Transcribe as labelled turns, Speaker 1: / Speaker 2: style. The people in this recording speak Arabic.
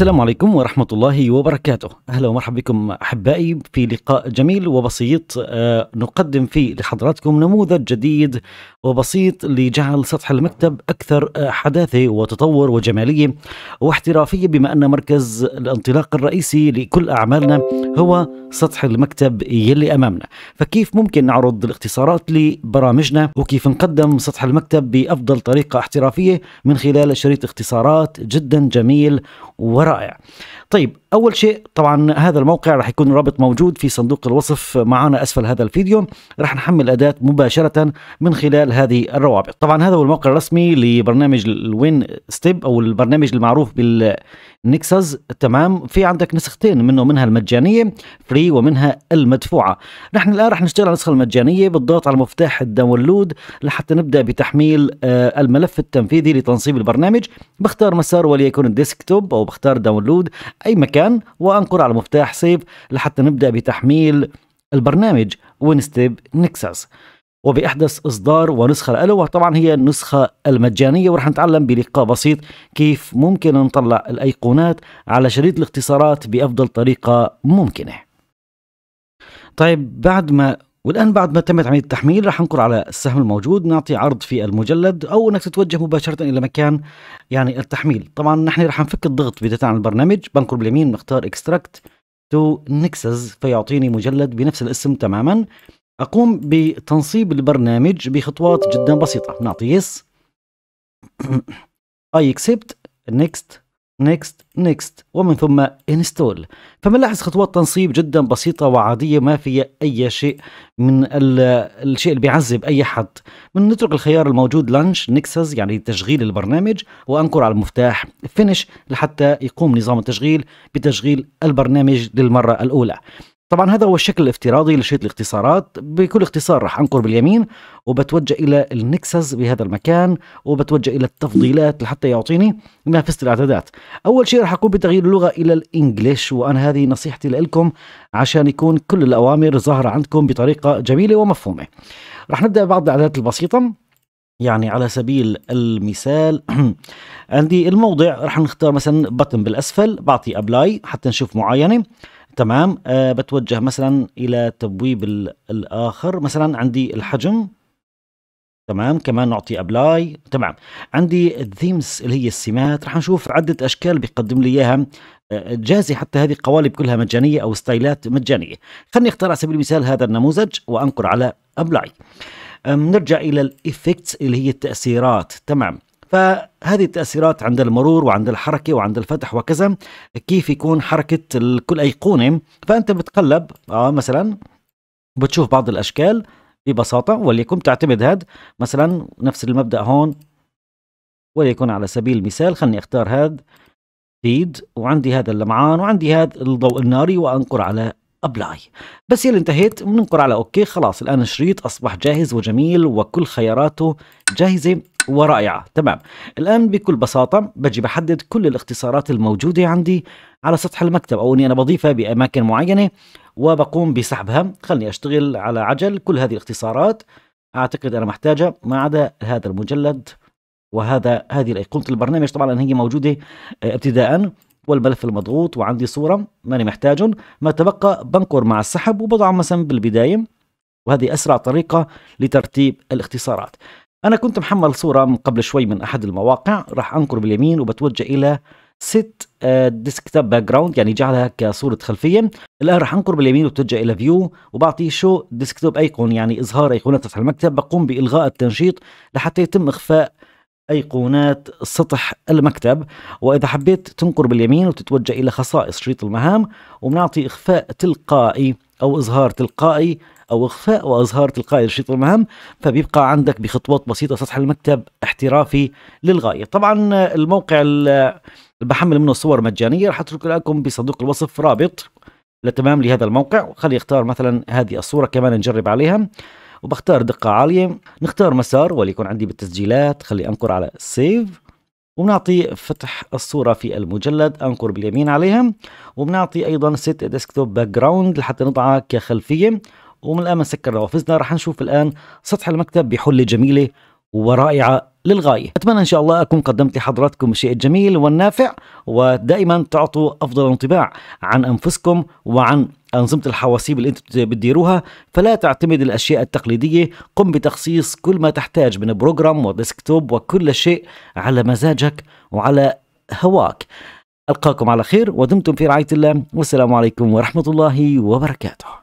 Speaker 1: السلام عليكم ورحمة الله وبركاته أهلا ومرحبا بكم أحبائي في لقاء جميل وبسيط آه، نقدم فيه لحضراتكم نموذج جديد وبسيط لجعل سطح المكتب أكثر آه، حداثة وتطور وجمالية واحترافية بما أن مركز الانطلاق الرئيسي لكل أعمالنا هو سطح المكتب يلي أمامنا فكيف ممكن نعرض الاختصارات لبرامجنا وكيف نقدم سطح المكتب بأفضل طريقة احترافية من خلال شريط اختصارات جدا جميل ورا رائع طيب أول شيء طبعا هذا الموقع راح يكون رابط موجود في صندوق الوصف معنا أسفل هذا الفيديو راح نحمل الأداة مباشرة من خلال هذه الروابط طبعا هذا هو الموقع الرسمي لبرنامج الوين ستيب أو البرنامج المعروف بال نيكسز تمام في عندك نسختين منه منها المجانية فري ومنها المدفوعة نحن الآن رح نشتغل على النسخة المجانية بالضغط على مفتاح الداونلود لحتى نبدأ بتحميل آه الملف التنفيذي لتنصيب البرنامج بختار مسار وليكن الديسكتوب أو بختار داونلود أي مكان وأنقر على مفتاح سيف لحتى نبدأ بتحميل البرنامج وينستيب نكسس وبأحدث إصدار ونسخة له وطبعا هي النسخة المجانية ورح نتعلم بلقاء بسيط كيف ممكن نطلع الأيقونات على شريط الاختصارات بأفضل طريقة ممكنة طيب بعد ما والآن بعد ما تمت عملية التحميل رح نقر على السهم الموجود نعطي عرض في المجلد أو أنك تتوجه مباشرة إلى مكان يعني التحميل طبعا نحن رح نفك الضغط بداية عن البرنامج بنقر باليمين نختار اكستراكت تو نكسز فيعطيني مجلد بنفس الاسم تماما أقوم بتنصيب البرنامج بخطوات جدا بسيطة نعطي يس I accept next نيكست نيكست ومن ثم انستول فملاحظ خطوات تنصيب جدا بسيطه وعاديه ما فيها اي شيء من الشيء اللي بيعذب اي حد من نترك الخيار الموجود لانش نكسس يعني تشغيل البرنامج وانقر على المفتاح فينش لحتى يقوم نظام التشغيل بتشغيل البرنامج للمره الاولى طبعا هذا هو الشكل الافتراضي لشيت الاختصارات بكل اختصار راح انقر باليمين وبتوجه الى النكسس بهذا المكان وبتوجه الى التفضيلات لحتى يعطيني نافذه الاعدادات اول شيء راح اقوم بتغيير اللغه الى الانجليش وانا هذه نصيحتي لكم عشان يكون كل الاوامر ظاهره عندكم بطريقه جميله ومفهومه راح نبدا بعض الاعدادات البسيطه يعني على سبيل المثال عندي الموضع راح نختار مثلا بتن بالاسفل بعطي ابلاي حتى نشوف معاينه تمام آه بتوجه مثلا الى تبويب الاخر مثلا عندي الحجم تمام كمان نعطي ابلاي تمام عندي الثيمز اللي هي السمات رح نشوف عده اشكال بيقدم لي اياها آه، جاهزه حتى هذه قوالب كلها مجانيه او ستايلات مجانيه خلني اختار على سبيل المثال هذا النموذج وانقر على ابلاي نرجع الى الايفكتس اللي هي التاثيرات تمام فهذه التأثيرات عند المرور وعند الحركة وعند الفتح وكذا كيف يكون حركة كل أيقونة فأنت بتقلب آه مثلا بتشوف بعض الأشكال ببساطة وليكن تعتمد هذا مثلا نفس المبدأ هون وليكن على سبيل المثال خلني اختار هذا فيد وعندي هذا اللمعان وعندي هذا الضوء الناري وانقر على ابلاي بس يلي انتهيت بننقر على اوكي خلاص الان الشريط اصبح جاهز وجميل وكل خياراته جاهزه ورائعه تمام الان بكل بساطه بجي بحدد كل الاختصارات الموجوده عندي على سطح المكتب او اني انا بضيفها باماكن معينه وبقوم بسحبها خلني اشتغل على عجل كل هذه الاختصارات اعتقد انا محتاجه ما عدا هذا المجلد وهذا هذه ايقونه البرنامج طبعا هي موجوده آه، ابتداء والملف المضغوط وعندي صورة ماني محتاجهم ما تبقى بنقر مع السحب وبضع مثلا بالبداية وهذه أسرع طريقة لترتيب الاختصارات أنا كنت محمل صورة من قبل شوي من أحد المواقع راح أنقر باليمين وبتوجه إلى ست ديسكتاب باك جراوند يعني جعلها كصورة خلفية الآن راح أنقر باليمين وبتوجه إلى فيو وبعطيه شو ديسكتوب أيقون يعني إظهار أيقونات تحت المكتب بقوم بإلغاء التنشيط لحتى يتم إخفاء أيقونات سطح المكتب وإذا حبيت تنقر باليمين وتتوجه إلى خصائص شريط المهام وبنعطي إخفاء تلقائي أو إظهار تلقائي أو إخفاء وإظهار تلقائي لشريط المهام فبيبقى عندك بخطوات بسيطة سطح المكتب احترافي للغاية طبعا الموقع اللي بحمل منه صور مجانية رح أترك لكم بصندوق الوصف رابط لتمام لهذا الموقع وخلي اختار مثلا هذه الصورة كمان نجرب عليها وبختار دقة عالية نختار مسار وليكن عندي بالتسجيلات خلي أنقر على سيف وبنعطي فتح الصورة في المجلد أنقر باليمين عليها وبنعطي أيضا سيت ديسكتوب باك جراوند لحتى نضعها كخلفية ومن الآن بنسكر نوافذنا رح نشوف الآن سطح المكتب بحلة جميلة ورائعة للغاية أتمنى إن شاء الله أكون قدمت لحضراتكم الشيء الجميل والنافع ودائما تعطوا أفضل انطباع عن أنفسكم وعن أنظمة الحواسيب اللي أنتم بتديروها فلا تعتمد الأشياء التقليدية قم بتخصيص كل ما تحتاج من بروجرام وديسكتوب وكل شيء على مزاجك وعلى هواك ألقاكم على خير ودمتم في رعاية الله والسلام عليكم ورحمة الله وبركاته